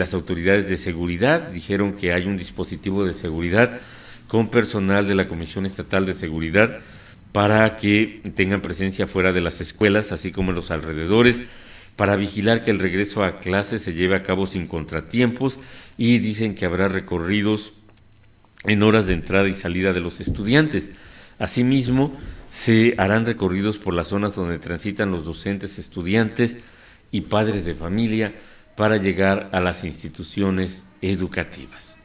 las autoridades de seguridad dijeron que hay un dispositivo de seguridad con personal de la Comisión Estatal de Seguridad para que tengan presencia fuera de las escuelas, así como en los alrededores, para vigilar que el regreso a clase se lleve a cabo sin contratiempos y dicen que habrá recorridos en horas de entrada y salida de los estudiantes. Asimismo, se harán recorridos por las zonas donde transitan los docentes, estudiantes y padres de familia para llegar a las instituciones educativas.